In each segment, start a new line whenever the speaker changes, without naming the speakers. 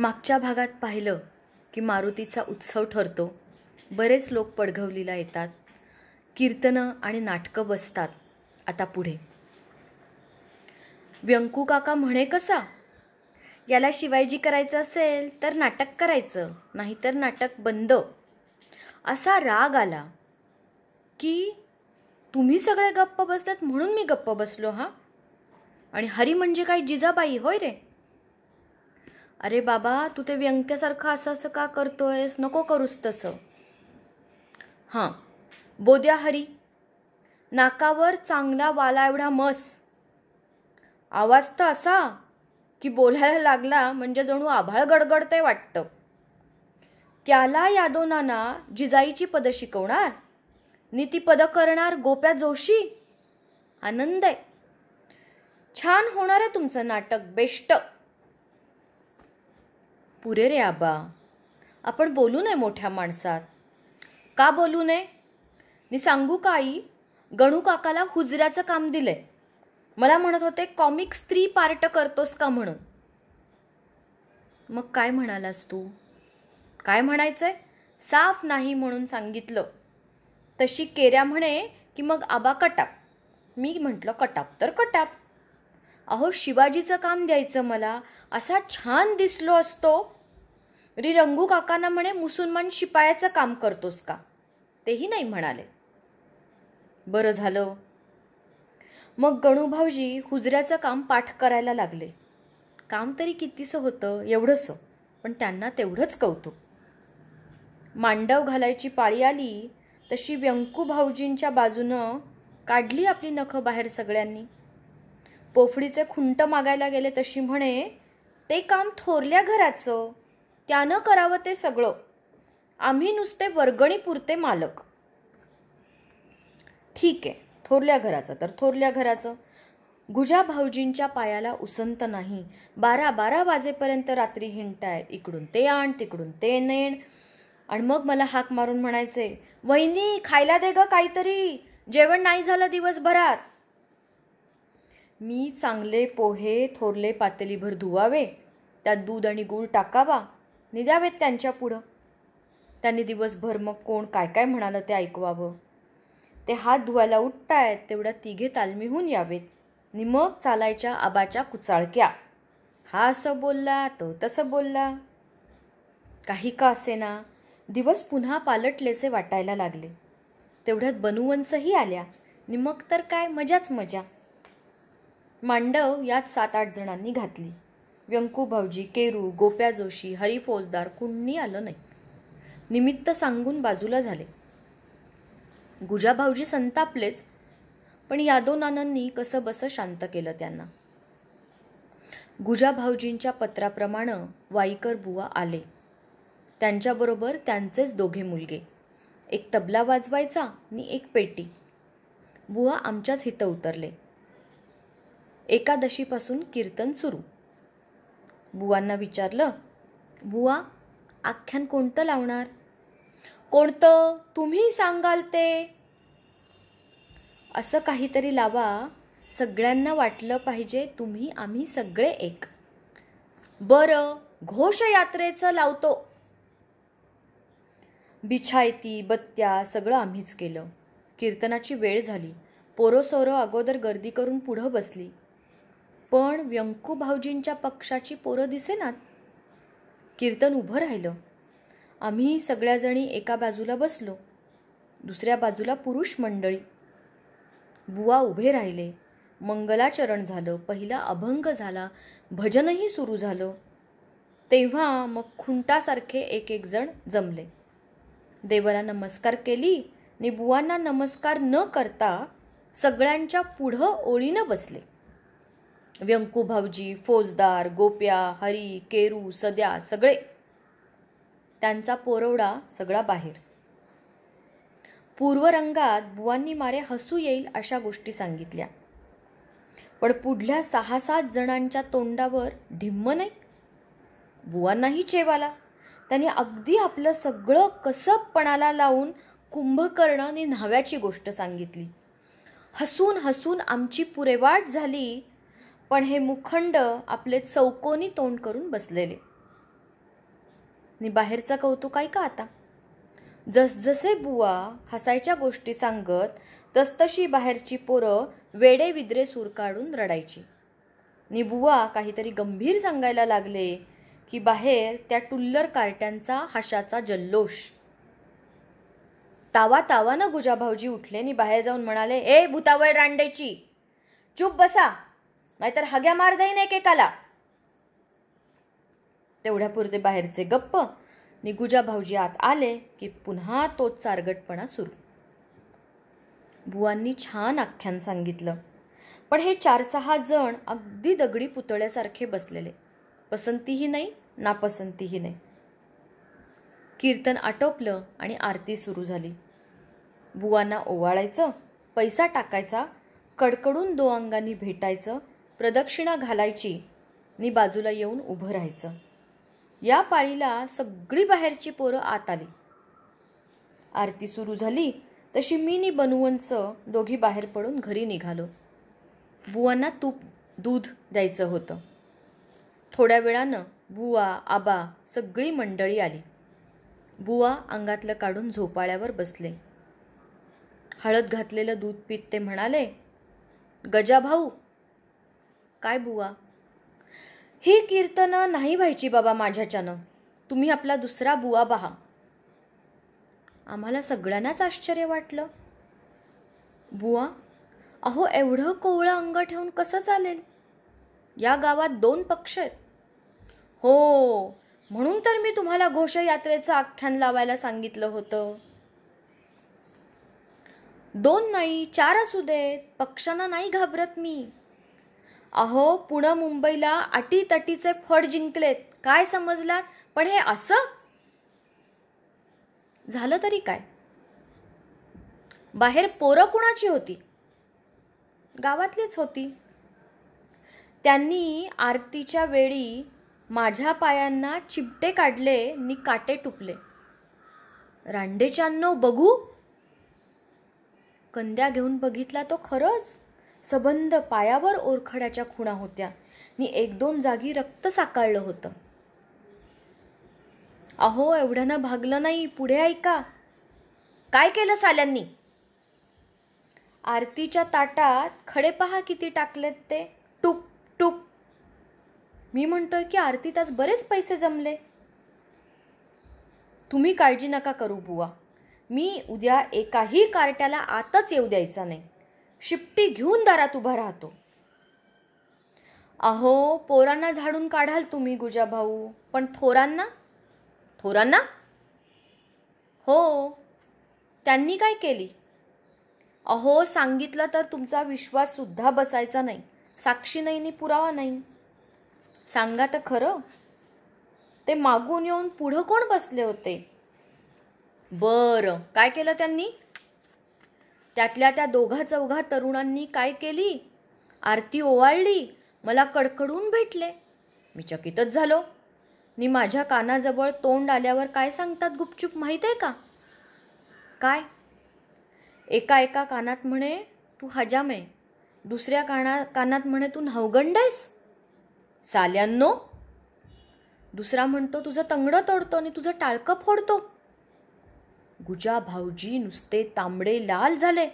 मागच्या भागात पाहिलं की मारुतीचा उत्सव ठरतो बरेच लोक पडघवलीला येतात कीर्तनं आणि नाटकं बसतात आता पुढे व्यंकू काका म्हणे कसा याला शिवायजी करायचं असेल तर नाटक करायचं नाहीतर नाटक बंद असा राग आला की तुम्ही सगळे गप्प बसतात म्हणून मी गप्प बसलो हा आणि हरी म्हणजे काय जिजाबाई होय रे अरे बाबा तू ते व्यंक्यासारखं असं असं का करतोयस नको करूस तसं हां बोद्या हरी नाकावर चांगला वाला एवढा मस आवाज तर असा की बोलायला लागला म्हणजे जणू आभाळ गडगडते वाटतं त्याला यादोनाना जिजाईची पदं शिकवणार नीती ती पदं करणार गोप्या जोशी आनंद आहे छान होणार आहे तुमचं नाटक बेष्ट पुरे रे आबा आपण बोलू नये मोठ्या माणसात का बोलू नये मी सांगू का आई गणू काकाला हुजऱ्याचं काम दिलंय मला म्हणत होते कॉमिक स्त्री पार्ट करतोस का म्हणून मग काय म्हणालास तू काय म्हणायचंय साफ नाही म्हणून सांगितलं तशी केऱ्या म्हणे की मग आबा कटाप मी म्हटलं कटाप तर कटाप अहो शिवाजीचं काम द्यायचं मला असा छान दिसलो असतो री रंगू काकांना म्हणे मुसलमान शिपायाचं काम करतोस का तेही नाही म्हणाले बरं झालं मग गणू भाऊजी हुजऱ्याचं काम पाठ करायला लागले काम तरी कितीसं होतं एवढंसं पण त्यांना तेवढंच कौतुक मांडव घालायची पाळी आली तशी व्यंकू भाऊजींच्या बाजूनं काढली आपली नखं बाहेर सगळ्यांनी पोफडीचे खुंट मागायला गेले तशी म्हणे ते काम थोरल्या घराचं त्यानं करावं ते सगळं आम्ही नुसते वर्गणी पुरते मालक ठीक आहे थोरल्या घराचं तर थोरल्या घराचं गुजा भाऊजींच्या पायाला उसंत नाही बारा बारा वाजेपर्यंत रात्री हिंडताय इकडून ते आण तिकडून ते नेण आणि मग मला हाक मारून म्हणायचे वहिनी खायला दे ग काहीतरी जेवण नाही झालं दिवसभरात मी चांगले पोहे थोरले पातळीभर धुवावे त्यात दूध आणि गूळ टाकावा निद्यावेत त्यांच्या पुढं त्यांनी दिवसभर मग कोण काय काय म्हणालं ते ऐकवावं ते हात धुवायला उठतायत तेवढ्या तिघे तालमीहून यावेत नि मग चालायच्या आबाच्या कुचाळक्या हा असं बोलला तो तसं बोलला काही का असेना दिवस पुन्हा पालटलेसे वाटायला लागले तेवढ्यात बनवंसही आल्या नि मग तर काय मजाच मजा मांडव यात सात आठ जणांनी घातली व्यंकू भाऊजी केरू गोप्या जोशी हरी फौजदार कुणी आलं नाही निमित्त सांगून बाजूला झाले गुजा भाऊजी संतापलेच पण यादव नानांनी कसं बसं शांत केलं त्यांना गुजा भाऊजींच्या पत्राप्रमाणे वाईकर बुवा आले त्यांच्याबरोबर त्यांचेच दोघे मुलगे एक तबला वाजवायचा आणि एक पेटी बुवा आमच्याच हिथं उतरले एकादशीपासून कीर्तन सुरू बुवांना विचारलं बुवा आख्यान कोणतं लावणार कोणतं तुम्ही सांगाल ते असं काहीतरी लावा सगळ्यांना वाटलं पाहिजे तुम्ही आम्ही सगळे एक बरं घोषयात्रेचं लावतो बिछायती बत्त्या सगळं आम्हीच केलं कीर्तनाची वेळ झाली पोरोसोरं अगोदर गर्दी करून पुढं बसली पण व्यंकू भाऊजींच्या पक्षाची पोरं दिसेनात कीर्तन उभं राहिलं आम्ही सगळ्याजणी एका बाजूला बसलो दुसऱ्या बाजूला पुरुष मंडळी बुवा उभे राहिले मंगलाचरण झालं पहिला अभंग झाला भजनही सुरू झालं तेव्हा मग खुंटासारखे एक एक जण जमले देवाला नमस्कार केली आणि बुवांना नमस्कार न करता सगळ्यांच्या पुढं ओळीनं बसले व्यंकू भाऊजी फौजदार गोप्या हरी केरू सद्या सगळे त्यांचा पोरवडा सगळा बाहेर पूर्वरंगात बुवांनी मारे हसू येईल अशा गोष्टी सांगितल्या पण पुढल्या सहा सात जणांच्या तोंडावर ढिम्म नाही बुवांनाही चेव आला त्यांनी अगदी आपलं सगळं कसबपणाला लावून कुंभकर्ण न्हाव्याची गोष्ट सांगितली हसून हसून आमची पुरेवाट झाली पण हे मुखंड आपले चौकोनी तोंड करून बसलेले नि बाहेरचा कौतुक का आता जसजसे बुवा हसायच्या गोष्टी सांगत तसतशी बाहेरची पोरं वेडे विद्रे सूर काढून रडायची नि बुवा काहीतरी गंभीर सांगायला लागले की बाहेर त्या टुल्लर कार्ट्यांचा हशाचा जल्लोष तावा तावानं गुजाभाऊजी उठले नि बाहेर जाऊन म्हणाले ए भूतावळ रांडायची चूप बसा नाहीतर हग्या मार जाईन एकेकाला तेवढ्यापुरते बाहेरचे गप्प निगुजा भाऊजी आत आले की पुन्हा तोच चारगटपणा सुरू बुवांनी छान आख्यान सांगितलं पण हे चार सहा जण अगदी दगडी पुतळ्यासारखे बसलेले पसंतीही नाही नापसंतीही नाही कीर्तन आटोपलं आणि आरती सुरू झाली बुवांना ओवाळायचं पैसा टाकायचा कडकडून दो अंगांनी भेटायचं प्रदक्षिणा घालायची नि बाजूला येऊन उभं राहायचं या पाळीला सगळी बाहेरची पोरं आत आली आरती सुरू झाली तशी मी नि बनवंच दोघी बाहेर पडून घरी निघालो बुवांना तूप दूध द्यायचं होतं थोड्या वेळानं बुवा आबा सगळी मंडळी आली बुवा अंगातलं काढून झोपाळ्यावर बसले हळद घातलेलं दूध पीत ते म्हणाले गजाभाऊ काय बुवा ही कीर्तन नाही व्हायची बाबा माझ्याच्यानं तुम्ही आपला दुसरा बुवा पहा आम्हाला सगळ्यांनाच आश्चर्य वाटलं बुवा अहो एवढं कोवळं अंग ठेवून कसं चालेल या गावात दोन पक्ष आहेत हो म्हणून तर मी तुम्हाला घोषयात्रेचं आख्यान लावायला सांगितलं होतं दोन नाही चार असू देत पक्षांना नाही घाबरत मी अहो पुणे मुंबईला अटीतटीचे फड जिंकलेत काय समजलात पण हे असं झालं तरी काय बाहेर पोरं कुणाची होती गावातलीच होती त्यांनी आरतीच्या वेळी माझ्या पायांना चिपटे काढले नि काटे टुपले रांडेच्यानो बघू कंद्या घेऊन बघितला तो खरंच सबंध पायावर ओरखड्याच्या खुणा होत्या नि एक दोन जागी रक्त साकारलं होतं अहो एवढ्यानं भागलं नाही पुढे ऐका काय केलं साल्यांनी आरतीच्या ताटात खडे पहा किती टाकलेत ते टूप टुक मी म्हणतोय की आरतीत आज बरेच पैसे जमले तुम्ही काळजी नका करू बुवा मी उद्या एकाही कार्ट्याला आताच येऊ द्यायचा नाही शिपटी घेऊन दारात उभा राहतो अहो पोरांना झाडून काढाल तुम्ही गुजा भाऊ पण थोरांना थोरांना हो त्यांनी काय केली अहो सांगितलं तर तुमचा विश्वास सुद्धा बसायचा नाही साक्षी नाही पुरावा नाही सांगा तर खरं ते मागून येऊन पुढं कोण बसले होते बर काय केलं त्यांनी त्यातल्या त्या दोघा चौघा तरुणांनी काय केली आरती ओवाळली मला कडकडून भेटले मी चकितच झालो मी माझ्या कानाजवळ तोंड आल्यावर काय सांगतात गुपचूप माहीत आहे का काय एका एका कानात म्हणे तू हजाम आहे दुसऱ्या काना कानात म्हणे तू नवगंड आहेस साल्यांनो दुसरा म्हणतो तुझं तंगडं तोडतो आणि तुझं टाळकं फोडतो गुजा भाऊजी नुसते तांबडे लाल झाले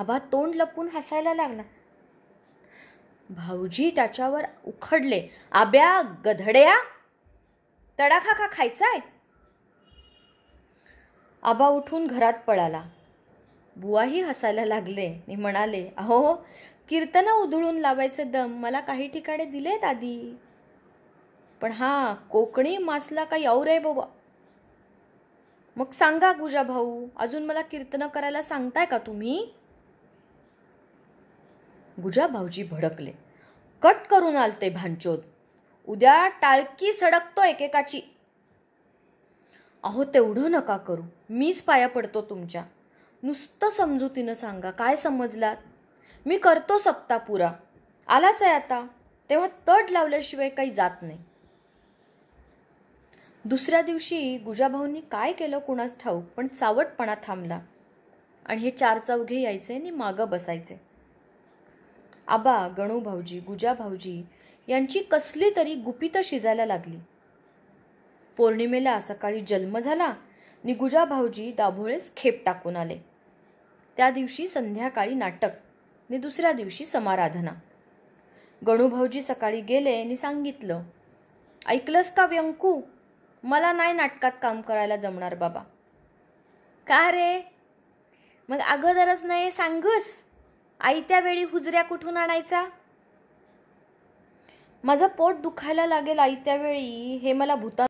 आबा तोंड लपून हसायला लागला भाऊजी त्याच्यावर उखडले आब्या गधड्या तडाखा का खायचाय आबा उठून घरात पळाला बुवाही हसायला लागले आणि म्हणाले अहो कीर्तन उधळून लावायचे दम मला काही ठिकाणी दिलेत आधी पण हा कोकणी मासला काही आऊ रे बाबा मग सांगा गुजा भाऊ अजून मला कीर्तन करायला सांगताय का तुम्ही गुजा भाऊजी भडकले कट करून आलते भांचोद उद्या टाळकी सडकतो एकेकाची अहो तेवढं नका करू मीच पाया पडतो तुमच्या नुसतं समजुतीनं सांगा काय समजलात मी करतो सप्ता पुरा आलाच आहे आता तेव्हा तड लावल्याशिवाय काही जात नाही दुसऱ्या दिवशी गुजाभाऊंनी काय केलं कुणास ठाऊक पण चावटपणा थांबला आणि हे चार चौघे यायचे आणि मागं बसायचे आबा गणू भाऊजी गुजा भाऊजी यांची कसली तरी गुपितं शिजायला लागली पौर्णिमेला सकाळी जन्म झाला निगुजा भाऊजी दाभोळेस खेप टाकून आले त्या दिवशी संध्याकाळी नाटक आणि दुसऱ्या दिवशी समाराधना गणू भाऊजी सकाळी गेले आणि सांगितलं ऐकलंस का व्यंकू मला नाही नाटकात काम करायला जमणार बाबा का रे मग अगोदरच नाही सांगूस आयत्या वेळी हुजऱ्या कुठून आणायचा माझं पोट दुखायला लागेल आयत्या वेळी हे मला भूता